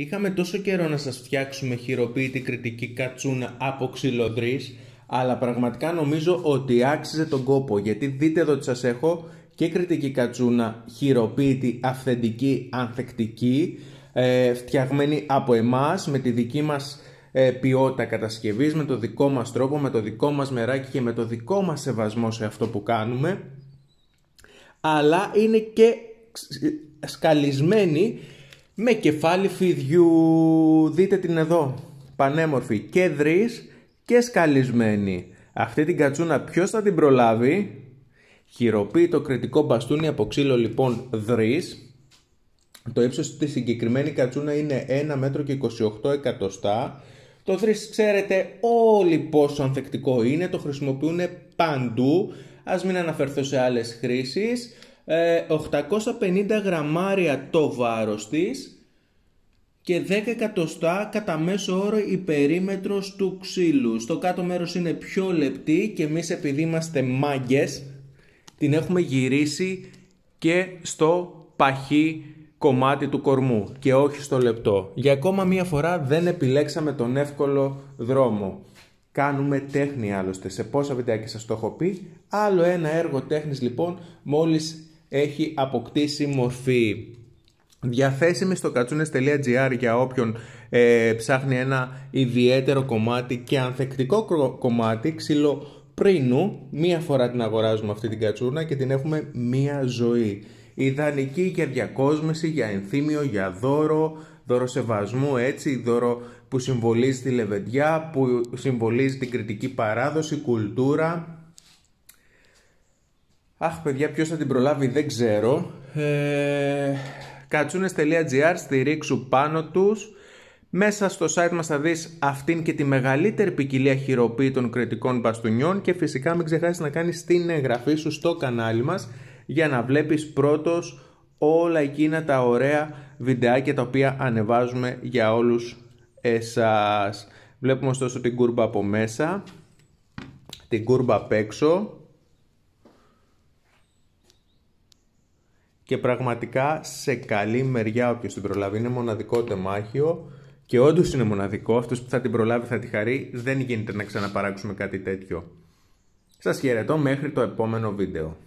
Είχαμε τόσο καιρό να σας φτιάξουμε χειροποίητη κριτική κατσούνα από ξυλοδρής, αλλά πραγματικά νομίζω ότι άξιζε τον κόπο, γιατί δείτε εδώ τι σας έχω και κριτική κατσούνα χειροποίητη, αυθεντική, ανθεκτική, ε, φτιαγμένη από εμάς, με τη δική μας ε, ποιότητα κατασκευής, με το δικό μας τρόπο, με το δικό μας μεράκι και με το δικό μας σεβασμό σε αυτό που κάνουμε, αλλά είναι και σκαλισμένη με κεφάλι φιδιού. Δείτε την εδώ. Πανέμορφη και δρυς και σκαλισμένη. Αυτή την κατσούνα ποιος θα την προλάβει. Χειροποίητο το κριτικό μπαστούνι από ξύλο λοιπόν δρυς. Το ύψος τη συγκεκριμένη κατσούνα είναι 1 μέτρο και 28 εκατοστά. Το δρύς ξέρετε όλοι πόσο ανθεκτικό είναι, το χρησιμοποιούν παντού. Ας μην αναφερθώ σε άλλες χρήσεις. 850 ε, γραμμάρια το βάρος της και 10 εκατοστά κατά μέσο όρο η περίμετρος του ξύλου. Στο κάτω μέρος είναι πιο λεπτή και εμείς επειδή είμαστε μάγκες την έχουμε γυρίσει και στο παχύ κομμάτι του κορμού και όχι στο λεπτό. Για ακόμα μία φορά δεν επιλέξαμε τον εύκολο δρόμο. Κάνουμε τέχνη άλλωστε. Σε πόσα βιντεάκια σας το έχω πει. Άλλο ένα έργο τέχνης λοιπόν μόλις έχει αποκτήσει μορφή. Διαθέσιμη στο κατσούνες.gr για όποιον ε, ψάχνει ένα ιδιαίτερο κομμάτι και ανθεκτικό κομμάτι ξύλο πρίνου. Μία φορά την αγοράζουμε αυτή την κατσούνα και την έχουμε μία ζωή. Ιδανική για διακόσμηση, για ενθύμιο, για δώρο, δώρο σεβασμού έτσι, δώρο που συμβολίζει τη λεβεντιά, που συμβολίζει την κριτική παράδοση, κουλτούρα Αχ, παιδιά, ποιος θα την προλάβει, δεν ξέρω. Ε, Κατσούνε.gr, στηρίξου πάνω τους. Μέσα στο site μας θα δεις αυτήν και τη μεγαλύτερη ποικιλία χειροποίητων κριτικών μπαστούνιών και φυσικά μην ξεχάσεις να κάνεις την εγγραφή σου στο κανάλι μας για να βλέπεις πρώτος όλα εκείνα τα ωραία βιντεάκια τα οποία ανεβάζουμε για όλους εσάς. Βλέπουμε ωστόσο την κούρμπα από μέσα, την κούρμπα απ' έξω, και πραγματικά σε καλή μεριά όποιος την προλάβει. Είναι μοναδικό τεμάχιο και όντως είναι μοναδικό. Αυτός που θα την προλάβει θα τη χαρεί. Δεν γίνεται να ξαναπαράξουμε κάτι τέτοιο. Σας χαιρετώ μέχρι το επόμενο βίντεο.